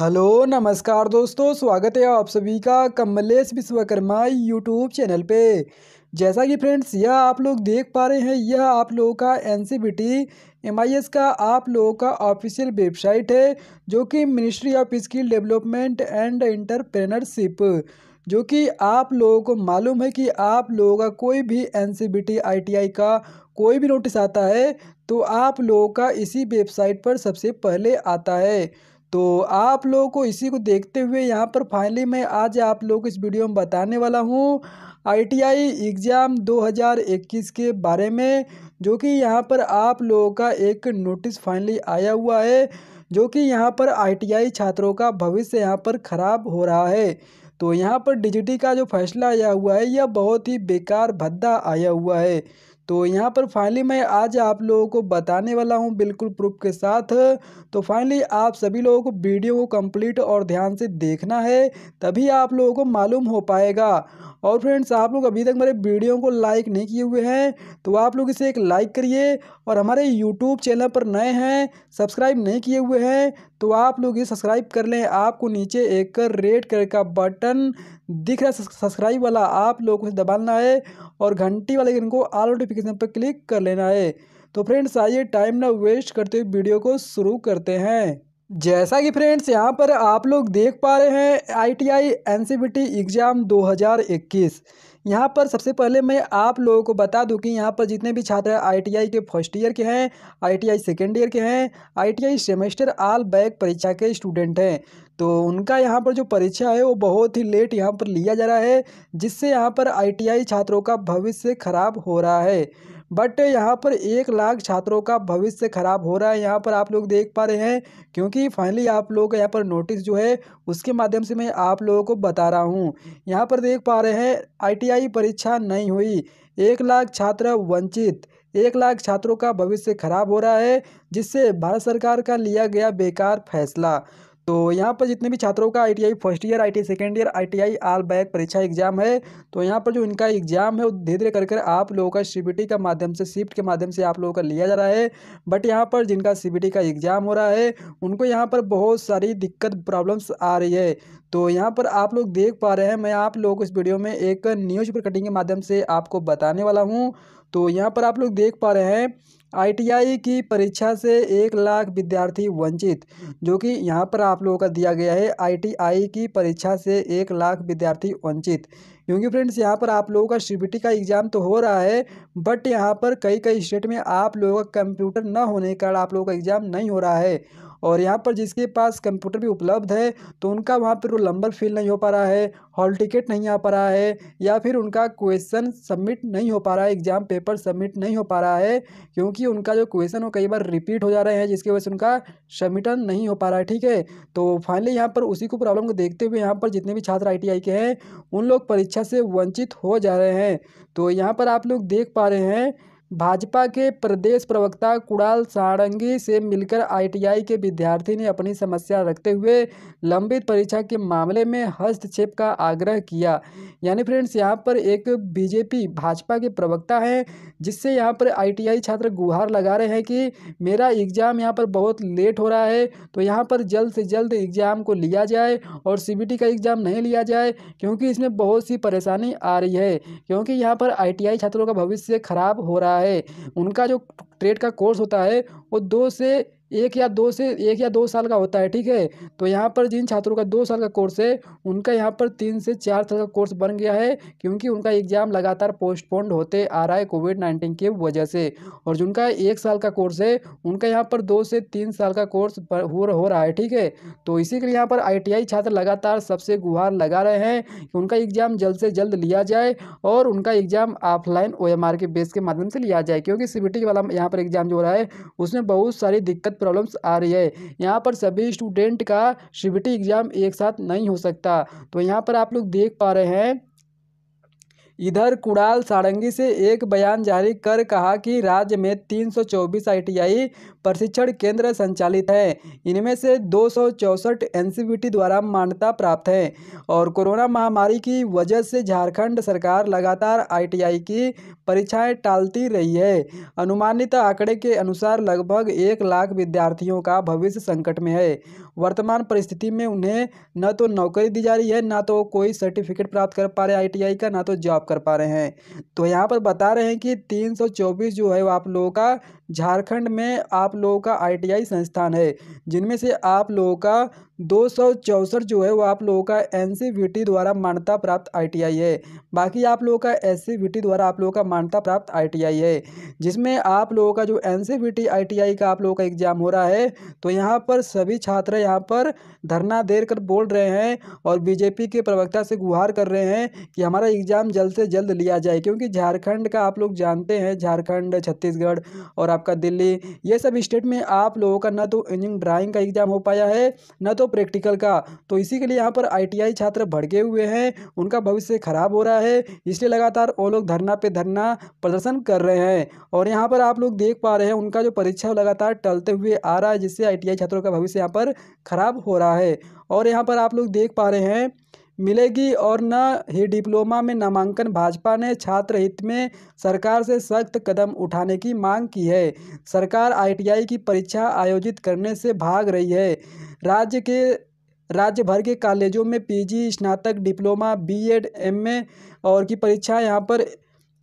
hello नमस्कार दोस्तों स्वागत है आप सभी का कमलेश विश्वकर्मा यूट्यूब चैनल पे जैसा कि फ्रेंड्स यह आप लोग देख पा रहे हैं यह आप लोगों का N C B T M I S का आप लोगों का ऑफिशियल वेबसाइट है जो कि ministry of skill development and entrepreneurship जो कि आप लोगों को मालूम है कि आप लोगों का कोई भी N C B T I T I का कोई भी नोटिस आता है तो आप लोगों का इसी वेबसाइट पर सबसे पहले आता है तो आप लोगों को इसी को देखते हुए यहाँ पर फाइनली मैं आज आप लोग इस वीडियो में बताने वाला हूँ आईटीआई एग्ज़ाम 2021 के बारे में जो कि यहाँ पर आप लोगों का एक नोटिस फाइनली आया हुआ है जो कि यहाँ पर आईटीआई छात्रों का भविष्य यहाँ पर ख़राब हो रहा है तो यहाँ पर डिजिटी का जो फैसला आया हुआ है यह बहुत ही बेकार भद्दा आया हुआ है तो यहाँ पर फाइनली मैं आज आप लोगों को बताने वाला हूँ बिल्कुल प्रूफ के साथ तो फाइनली आप सभी लोगों को वीडियो को कंप्लीट और ध्यान से देखना है तभी आप लोगों को मालूम हो पाएगा और फ्रेंड्स आप लोग अभी तक मेरे वीडियो को लाइक नहीं किए हुए हैं तो आप लोग इसे एक लाइक करिए और हमारे यूट्यूब चैनल पर नए हैं सब्सक्राइब नहीं किए हुए हैं तो आप लोग ये सब्सक्राइब कर लें आपको नीचे एक रेड कलर का बटन दिख रहा है सब्सक्राइब वाला आप लोग उसे दबाना है और घंटी वाले इनको ऑल नोटिफिकेशन पर क्लिक कर लेना है तो फ्रेंड्स आइए टाइम ना वेस्ट करते हुए वीडियो को शुरू करते हैं जैसा कि फ्रेंड्स यहाँ पर आप लोग देख पा रहे हैं आईटीआई एनसीबीटी एग्ज़ाम 2021 यहाँ पर सबसे पहले मैं आप लोगों को बता दूं कि यहाँ पर जितने भी छात्र आईटीआई के फर्स्ट ईयर के हैं आईटीआई सेकेंड ईयर के हैं आईटीआई सेमेस्टर आल बैक परीक्षा के स्टूडेंट हैं तो उनका यहाँ पर जो परीक्षा है वो बहुत ही लेट यहाँ पर लिया जा रहा है जिससे यहाँ पर आई छात्रों का भविष्य खराब हो रहा है बट यहाँ पर एक लाख छात्रों का भविष्य खराब हो रहा है यहाँ पर आप लोग देख पा रहे हैं क्योंकि फाइनली आप लोग यहाँ पर नोटिस जो है उसके माध्यम से मैं आप लोगों को बता रहा हूँ यहाँ पर देख पा रहे हैं आईटीआई परीक्षा नहीं हुई एक लाख छात्र वंचित एक लाख छात्रों का भविष्य खराब हो रहा है जिससे भारत सरकार का लिया गया बेकार फैसला तो यहाँ पर जितने भी छात्रों का आईटीआई फर्स्ट ईयर आई second year ITI all back परीक्षा एग्जाम है तो यहाँ पर जो इनका एग्जाम है वो धीरे धीरे करके आप लोगों का सीबीटी का माध्यम से शिफ्ट के माध्यम से आप लोगों का लिया जा रहा है बट यहाँ पर जिनका सी का एग्जाम हो रहा है उनको यहाँ पर बहुत सारी दिक्कत प्रॉब्लम्स आ रही है तो यहाँ पर आप लोग देख पा रहे हैं मैं आप लोग इस वीडियो में एक न्यूज़ पर कटिंग के माध्यम से आपको बताने वाला हूँ तो यहाँ पर आप लोग देख पा रहे हैं आईटीआई की परीक्षा से एक लाख विद्यार्थी वंचित जो कि यहाँ पर आप लोगों का दिया गया है आईटीआई की परीक्षा से एक लाख विद्यार्थी वंचित क्योंकि फ्रेंड्स यहाँ पर आप लोगों का सी का एग्ज़ाम तो हो रहा है बट यहाँ पर कई कई स्टेट में आप लोगों का कंप्यूटर न होने के कारण आप लोगों का एग्ज़ाम नहीं हो रहा है और यहाँ पर जिसके पास कंप्यूटर भी उपलब्ध है तो उनका वहाँ पर रोल नंबर फिल नहीं हो पा रहा है हॉल टिकट नहीं आ पा रहा है या फिर उनका क्वेश्चन सबमिट नहीं हो पा रहा है एग्ज़ाम पेपर सबमिट नहीं हो पा रहा है क्योंकि उनका जो क्वेश्चन वो कई बार रिपीट हो जा रहे हैं जिसकी वजह से उनका सबमिटन नहीं हो पा रहा है ठीक है तो फाइनली यहाँ पर उसी को प्रॉब्लम को देखते हुए यहाँ पर जितने भी छात्र आई के हैं उन लोग परीक्षा से वंचित हो जा रहे हैं तो यहाँ पर आप लोग देख पा रहे हैं भाजपा के प्रदेश प्रवक्ता कुणाल सारंगी से मिलकर आईटीआई के विद्यार्थी ने अपनी समस्या रखते हुए लंबित परीक्षा के मामले में हस्तक्षेप का आग्रह किया यानी फ्रेंड्स यहाँ पर एक बीजेपी भाजपा के प्रवक्ता हैं जिससे यहाँ पर आईटीआई छात्र गुहार लगा रहे हैं कि मेरा एग्ज़ाम यहाँ पर बहुत लेट हो रहा है तो यहाँ पर जल्द से जल्द एग्ज़ाम को लिया जाए और सी का एग्ज़ाम नहीं लिया जाए क्योंकि इसमें बहुत सी परेशानी आ रही है क्योंकि यहाँ पर आई छात्रों का भविष्य खराब हो रहा है है उनका जो ट्रेड का कोर्स होता है वो दो से एक या दो से एक या दो साल का होता है ठीक है तो यहाँ पर जिन छात्रों का दो साल का कोर्स है उनका यहाँ पर तीन से चार साल का कोर्स बन गया है क्योंकि उनका एग्ज़ाम लगातार पोस्टपोन्ड होते आ रहा है कोविड नाइन्टीन की वजह से और जिनका एक साल का कोर्स है उनका यहाँ पर दो से तीन साल का कोर्स हो रहा है ठीक है तो इसी के लिए यहाँ पर आई छात्र लगातार सबसे गुहार लगा रहे हैं कि उनका एग्ज़ाम जल्द से जल्द लिया जाए और उनका एग्ज़ाम ऑफलाइन ओ के बेस के माध्यम से लिया जाए क्योंकि सी बी टी वाला यहाँ यहाँ पर एग्ज़ाम जो हो रहा है उसमें बहुत सारी दिक्कत प्रॉब्लम्स आ रही है यहाँ पर सभी स्टूडेंट का सी एग्ज़ाम एक साथ नहीं हो सकता तो यहाँ पर आप लोग देख पा रहे हैं इधर कुड़ाल सारंगी से एक बयान जारी कर कहा कि राज्य में 324 आईटीआई प्रशिक्षण केंद्र संचालित हैं इनमें से दो सौ द्वारा मान्यता प्राप्त है और कोरोना महामारी की वजह से झारखंड सरकार लगातार आईटीआई की परीक्षाएं टालती रही है अनुमानित आंकड़े के अनुसार लगभग एक लाख विद्यार्थियों का भविष्य संकट में है वर्तमान परिस्थिति में उन्हें न तो नौकरी दी जा रही है ना तो कोई सर्टिफिकेट प्राप्त कर पा रहे आईटीआई का ना तो जॉब कर पा रहे हैं तो यहाँ पर बता रहे हैं कि 324 जो है वो आप लोगों का झारखंड में आप लोगों का आईटीआई संस्थान है जिनमें से आप लोगों का दो जो है वो आप लोगों का एन द्वारा मान्यता प्राप्त आईटीआई है बाकी आप लोगों का एस द्वारा आप लोगों का मान्यता प्राप्त आईटीआई है जिसमें आप लोगों का जो एन आईटीआई का आप लोगों का एग्ज़ाम हो रहा है तो यहाँ पर सभी छात्र यहाँ पर धरना देर कर बोल रहे हैं और बीजेपी के प्रवक्ता से गुहार कर रहे हैं कि हमारा एग्ज़ाम जल्द से जल्द लिया जाए क्योंकि झारखंड का आप लोग जानते हैं झारखंड छत्तीसगढ़ और आपका दिल्ली ये सब स्टेट में आप लोगों का ना तो इंजीनियरिंग ड्राइंग का एग्ज़ाम हो पाया है ना तो प्रैक्टिकल का तो इसी के लिए यहाँ पर आई छात्र भड़के हुए हैं उनका भविष्य ख़राब हो रहा है इसलिए लगातार वो लोग धरना पे धरना प्रदर्शन कर रहे हैं और यहाँ पर आप लोग देख पा रहे हैं उनका जो परीक्षा लगातार टलते हुए आ रहा है जिससे आई छात्रों का भविष्य यहाँ पर ख़राब हो रहा है और यहाँ पर आप लोग देख पा रहे हैं मिलेगी और न ही डिप्लोमा में नामांकन भाजपा ने छात्र हित में सरकार से सख्त कदम उठाने की मांग की है सरकार आईटीआई की परीक्षा आयोजित करने से भाग रही है राज्य के राज्य भर के कॉलेजों में पीजी स्नातक डिप्लोमा बीएड एमए और की परीक्षा यहाँ पर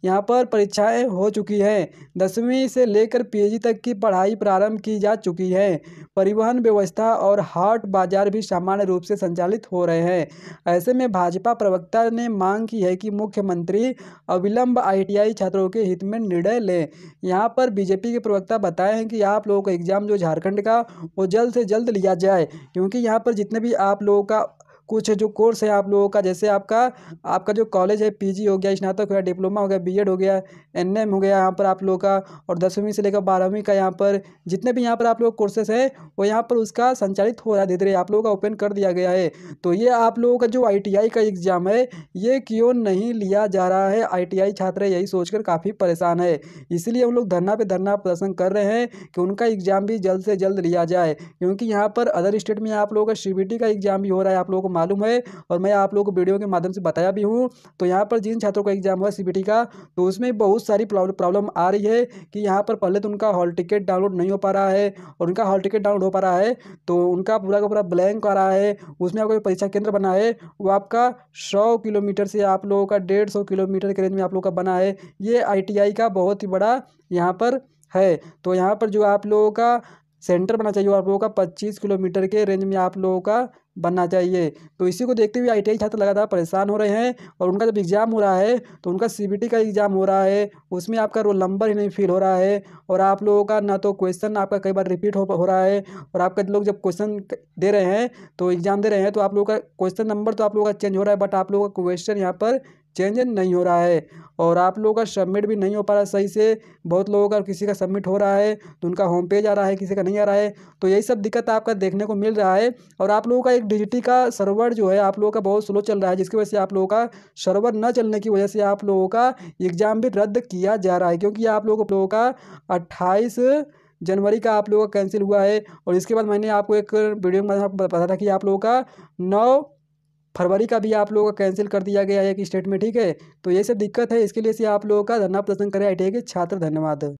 यहाँ पर परीक्षाएं हो चुकी हैं दसवीं से लेकर पीजी तक की पढ़ाई प्रारंभ की जा चुकी है परिवहन व्यवस्था और हाट बाजार भी सामान्य रूप से संचालित हो रहे हैं ऐसे में भाजपा प्रवक्ता ने मांग की है कि मुख्यमंत्री अविलंब आईटीआई छात्रों के हित में निर्णय लें यहाँ पर बीजेपी के प्रवक्ता बताए हैं कि आप लोगों का एग्ज़ाम जो झारखंड का वो जल्द से जल्द लिया जाए क्योंकि यहाँ पर जितने भी आप लोगों का कुछ जो कोर्स है आप लोगों का जैसे आपका आपका जो कॉलेज है पीजी हो गया स्नातक हो गया डिप्लोमा हो गया बीएड हो गया एनएम हो गया यहाँ पर आप लोगों का और दसवीं से लेकर बारहवीं का यहाँ पर जितने भी यहाँ पर आप लोग कोर्सेस हैं वो यहाँ पर उसका संचालित हो रहा है धीरे धीरे आप लोगों का ओपन कर दिया गया है तो ये आप लोगों का जो आई का एग्ज़ाम है ये क्यों नहीं लिया जा रहा है आई छात्र यही सोचकर काफ़ी परेशान है इसलिए हम लोग धरना पर धरना प्रदर्शन कर रहे हैं कि उनका एग्ज़ाम भी जल्द से जल्द लिया जाए क्योंकि यहाँ पर अदर स्टेट में आप लोगों का सी का एग्ज़ाम भी हो रहा है आप लोगों को मालूम है और मैं आप लोगों को वीडियो के माध्यम से बताया भी हूँ तो यहाँ पर जिन छात्रों का एग्जाम हुआ सी का तो उसमें बहुत सारी प्रॉब्लम आ रही है कि यहाँ पर पहले तो उनका हॉल टिकट डाउनलोड नहीं हो पा रहा है और उनका हॉल टिकट डाउनलोड हो पा रहा है तो उनका पूरा का पूरा ब्लैंक आ रहा है उसमें आपका परीक्षा केंद्र बना है वो आपका सौ किलोमीटर से आप लोगों का डेढ़ सौ किलोमीटर के रेंज में आप लोगों का बना है ये आईटीआई का बहुत ही बड़ा यहाँ पर है तो यहाँ पर जो आप लोगों का सेंटर बनना चाहिए आप लोगों का पच्चीस किलोमीटर के रेंज में आप लोगों का बनना चाहिए तो इसी को देखते हुए आई टी छात्र लगातार परेशान हो रहे हैं और उनका जब एग्ज़ाम हो रहा है तो उनका सी का एग्ज़ाम हो रहा है उसमें आपका रोल नंबर ही नहीं फिल हो रहा है और आप लोगों का ना तो क्वेश्चन आपका कई बार रिपीट हो, हो रहा है और आपका लोग जब क्वेश्चन दे रहे हैं तो एग्ज़ाम दे रहे हैं तो आप लोगों का क्वेश्चन नंबर तो आप लोगों का चेंज हो रहा है बट आप लोगों का क्वेश्चन यहाँ पर चेंज नहीं हो रहा है और आप लोगों का सबमिट भी नहीं हो पा रहा सही से बहुत लोगों का किसी का सबमिट हो रहा है तो उनका होम पेज आ रहा है किसी का नहीं आ रहा है तो यही सब दिक्कत आपका देखने को मिल रहा है और आप लोगों का एक डिजिटी का सर्वर जो है आप लोगों का बहुत स्लो चल रहा है जिसकी वजह से आप लोगों का सर्वर न चलने की वजह से आप लोगों का एग्ज़ाम भी रद्द किया जा रहा है क्योंकि आप लोगों का अट्ठाईस जनवरी का आप लोगों का कैंसिल हुआ है और इसके बाद मैंने आपको एक वीडियो में बताया था कि आप लोगों का नौ फरवरी का भी आप लोगों का कैंसिल कर दिया गया है एक स्टेट में ठीक है तो ये सब दिक्कत है इसके लिए से आप लोगों का धरना प्रदर्शन करें आई के छात्र धन्यवाद